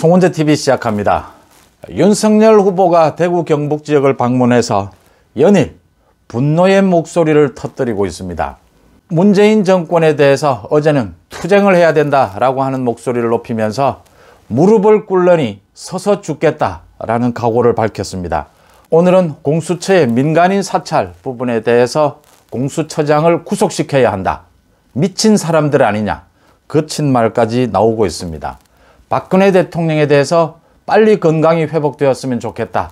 송원재 TV 시작합니다. 윤석열 후보가 대구 경북 지역을 방문해서 연일 분노의 목소리를 터뜨리고 있습니다. 문재인 정권에 대해서 어제는 투쟁을 해야 된다라고 하는 목소리를 높이면서 무릎을 꿇으니 서서 죽겠다라는 각오를 밝혔습니다. 오늘은 공수처의 민간인 사찰 부분에 대해서 공수처장을 구속시켜야 한다. 미친 사람들 아니냐. 거친 그 말까지 나오고 있습니다. 박근혜 대통령에 대해서 빨리 건강이 회복되었으면 좋겠다.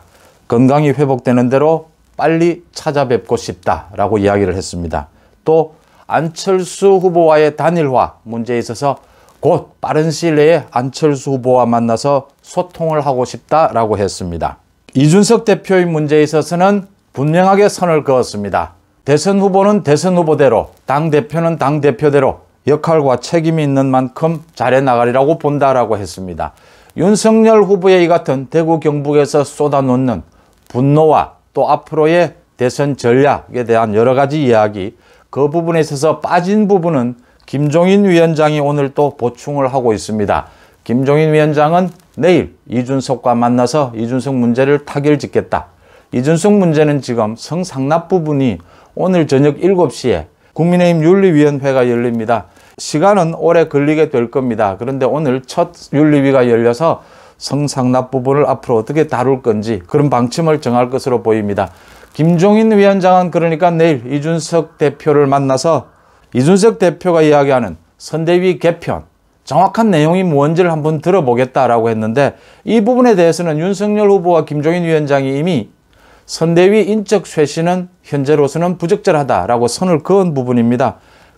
건강이 회복되는 대로 빨리 찾아뵙고 싶다라고 이야기를 했습니다. 또 안철수 후보와의 단일화 문제에 있어서 곧 빠른 시일 내에 안철수 후보와 만나서 소통을 하고 싶다라고 했습니다. 이준석 대표의 문제에 있어서는 분명하게 선을 그었습니다. 대선 후보는 대선 후보대로, 당대표는 당대표대로 역할과 책임이 있는 만큼 잘해나가리라고 본다라고 했습니다. 윤석열 후보의 이 같은 대구 경북에서 쏟아놓는 분노와 또 앞으로의 대선 전략에 대한 여러 가지 이야기 그 부분에 있어서 빠진 부분은 김종인 위원장이 오늘 또 보충을 하고 있습니다. 김종인 위원장은 내일 이준석과 만나서 이준석 문제를 타결짓겠다. 이준석 문제는 지금 성상납 부분이 오늘 저녁 7시에 국민의힘 윤리위원회가 열립니다. 시간은 오래 걸리게 될 겁니다. 그런데 오늘 첫 윤리위가 열려서 성상납 부분을 앞으로 어떻게 다룰 건지 그런 방침을 정할 것으로 보입니다. 김종인 위원장은 그러니까 내일 이준석 대표를 만나서 이준석 대표가 이야기하는 선대위 개편 정확한 내용이 뭔지를 한번 들어보겠다라고 했는데 이 부분에 대해서는 윤석열 후보와 김종인 위원장이 이미 선대위 인적 쇄신은 현재로서는 부적절하다라고 선을 그은 부분입니다.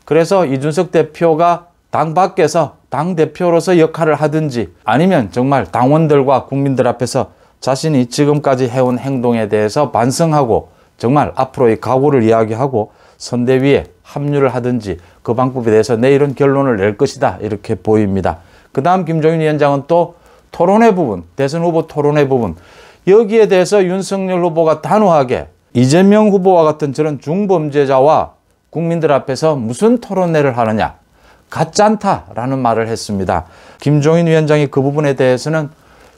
그래서 이준석 대표가 당 밖에서 당 대표로서 역할을 하든지 아니면 정말 당원들과 국민들 앞에서 자신이 지금까지 해온 행동에 대해서 반성하고 정말 앞으로의 각오를 이야기하고 선대위에 합류를 하든지 그 방법에 대해서 내일은 결론을 낼 것이다 이렇게 보입니다. 그 다음 김종인 위원장은 또 토론회 부분, 대선 후보 토론회 부분 여기에 대해서 윤석열 후보가 단호하게 이재명 후보와 같은 저런 중범죄자와 국민들 앞에서 무슨 토론회를 하느냐 같지 않다라는 말을 했습니다. 김종인 위원장이 그 부분에 대해서는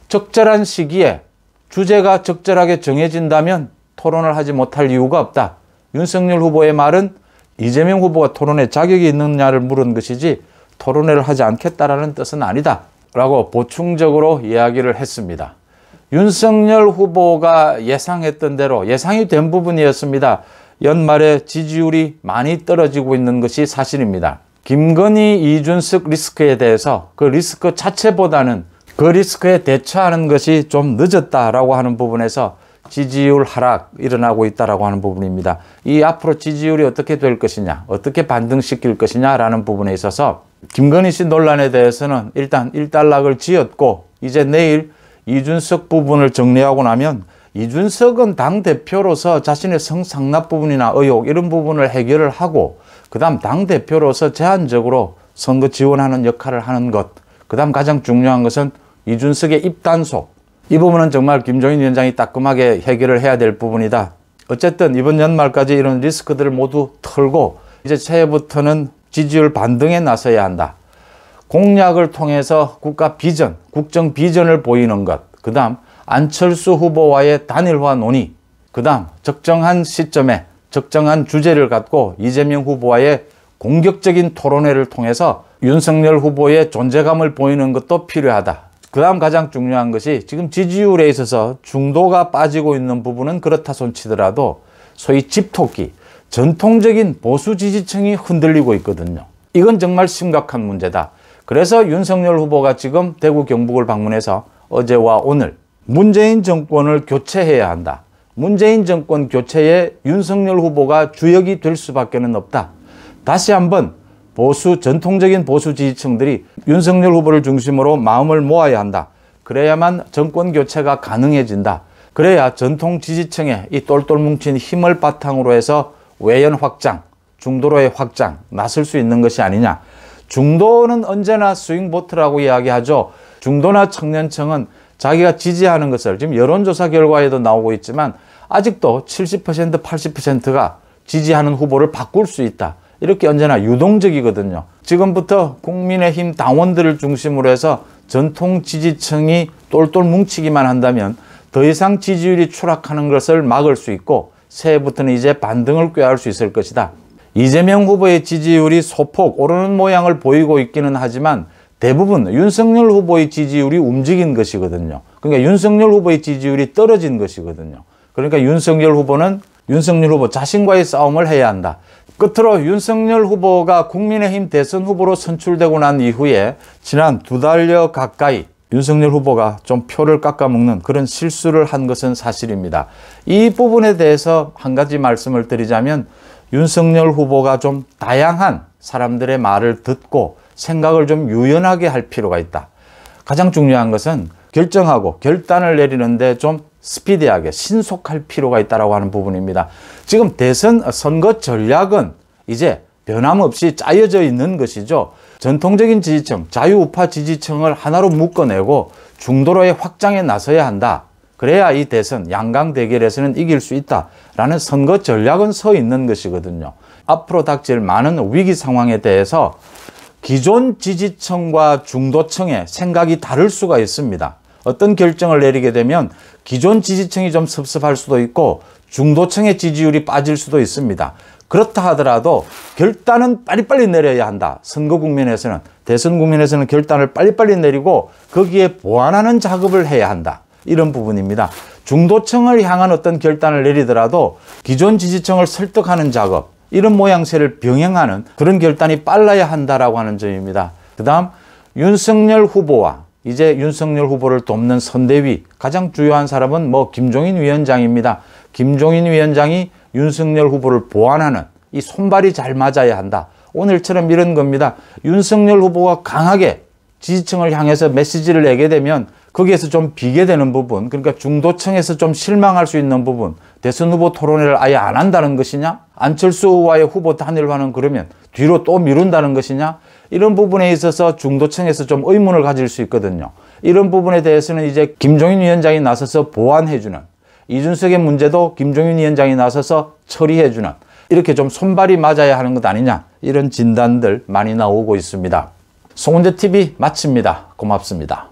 적절한 시기에 주제가 적절하게 정해진다면 토론을 하지 못할 이유가 없다. 윤석열 후보의 말은 이재명 후보가 토론에 자격이 있느냐를 물은 것이지 토론회를 하지 않겠다라는 뜻은 아니다. 라고 보충적으로 이야기를 했습니다. 윤석열 후보가 예상했던 대로 예상이 된 부분이었습니다. 연말에 지지율이 많이 떨어지고 있는 것이 사실입니다. 김건희 이준석 리스크에 대해서 그 리스크 자체보다는 그 리스크에 대처하는 것이 좀 늦었다라고 하는 부분에서 지지율 하락 일어나고 있다라고 하는 부분입니다. 이 앞으로 지지율이 어떻게 될 것이냐, 어떻게 반등시킬 것이냐라는 부분에 있어서 김건희 씨 논란에 대해서는 일단 일단락을 지었고 이제 내일 이준석 부분을 정리하고 나면 이준석은 당대표로서 자신의 성상납 부분이나 의혹 이런 부분을 해결을 하고 그 다음 당대표로서 제한적으로 선거 지원하는 역할을 하는 것. 그 다음 가장 중요한 것은 이준석의 입단속. 이 부분은 정말 김종인 위원장이 따끔하게 해결을 해야 될 부분이다. 어쨌든 이번 연말까지 이런 리스크들을 모두 털고 이제 새해부터는 지지율 반등에 나서야 한다. 공약을 통해서 국가 비전, 국정 비전을 보이는 것. 그 다음 안철수 후보와의 단일화 논의, 그 다음 적정한 시점에 적정한 주제를 갖고 이재명 후보와의 공격적인 토론회를 통해서 윤석열 후보의 존재감을 보이는 것도 필요하다. 그 다음 가장 중요한 것이 지금 지지율에 있어서 중도가 빠지고 있는 부분은 그렇다 손치더라도 소위 집토끼, 전통적인 보수 지지층이 흔들리고 있거든요. 이건 정말 심각한 문제다. 그래서 윤석열 후보가 지금 대구 경북을 방문해서 어제와 오늘 문재인 정권을 교체해야 한다. 문재인 정권 교체에 윤석열 후보가 주역이 될 수밖에 는 없다. 다시 한번 보수 전통적인 보수 지지층들이 윤석열 후보를 중심으로 마음을 모아야 한다. 그래야만 정권 교체가 가능해진다. 그래야 전통 지지층의 이 똘똘 뭉친 힘을 바탕으로 해서 외연 확장, 중도로의 확장 나설 수 있는 것이 아니냐. 중도는 언제나 스윙보트라고 이야기하죠. 중도나 청년층은 자기가 지지하는 것을 지금 여론조사 결과에도 나오고 있지만 아직도 70% 80%가 지지하는 후보를 바꿀 수 있다. 이렇게 언제나 유동적이거든요. 지금부터 국민의힘 당원들을 중심으로 해서 전통 지지층이 똘똘 뭉치기만 한다면 더 이상 지지율이 추락하는 것을 막을 수 있고 새해부터는 이제 반등을 꾀할 수 있을 것이다. 이재명 후보의 지지율이 소폭 오르는 모양을 보이고 있기는 하지만 대부분 윤석열 후보의 지지율이 움직인 것이거든요. 그러니까 윤석열 후보의 지지율이 떨어진 것이거든요. 그러니까 윤석열 후보는 윤석열 후보 자신과의 싸움을 해야 한다. 끝으로 윤석열 후보가 국민의힘 대선 후보로 선출되고 난 이후에 지난 두 달여 가까이 윤석열 후보가 좀 표를 깎아먹는 그런 실수를 한 것은 사실입니다. 이 부분에 대해서 한 가지 말씀을 드리자면 윤석열 후보가 좀 다양한 사람들의 말을 듣고 생각을 좀 유연하게 할 필요가 있다. 가장 중요한 것은 결정하고 결단을 내리는데 좀 스피디하게 신속할 필요가 있다고 하는 부분입니다. 지금 대선 선거 전략은 이제 변함없이 짜여져 있는 것이죠. 전통적인 지지층, 자유우파 지지층을 하나로 묶어내고 중도로의 확장에 나서야 한다. 그래야 이 대선, 양강 대결에서는 이길 수 있다라는 선거 전략은 서 있는 것이거든요. 앞으로 닥칠 많은 위기 상황에 대해서 기존 지지층과 중도층의 생각이 다를 수가 있습니다. 어떤 결정을 내리게 되면 기존 지지층이 좀 섭섭할 수도 있고 중도층의 지지율이 빠질 수도 있습니다. 그렇다 하더라도 결단은 빨리빨리 내려야 한다. 선거 국면에서는 대선 국면에서는 결단을 빨리빨리 내리고 거기에 보완하는 작업을 해야 한다. 이런 부분입니다. 중도층을 향한 어떤 결단을 내리더라도 기존 지지층을 설득하는 작업 이런 모양새를 병행하는 그런 결단이 빨라야 한다라고 하는 점입니다. 그 다음 윤석열 후보와 이제 윤석열 후보를 돕는 선대위 가장 주요한 사람은 뭐 김종인 위원장입니다. 김종인 위원장이 윤석열 후보를 보완하는 이 손발이 잘 맞아야 한다. 오늘처럼 이런 겁니다. 윤석열 후보가 강하게 지지층을 향해서 메시지를 내게 되면 거기에서 좀 비게 되는 부분, 그러니까 중도층에서 좀 실망할 수 있는 부분, 대선 후보 토론회를 아예 안 한다는 것이냐? 안철수와의 후보 단일화는 그러면 뒤로 또 미룬다는 것이냐? 이런 부분에 있어서 중도층에서 좀 의문을 가질 수 있거든요. 이런 부분에 대해서는 이제 김종인 위원장이 나서서 보완해주는, 이준석의 문제도 김종인 위원장이 나서서 처리해주는, 이렇게 좀 손발이 맞아야 하는 것 아니냐? 이런 진단들 많이 나오고 있습니다. 송은재TV 마칩니다. 고맙습니다.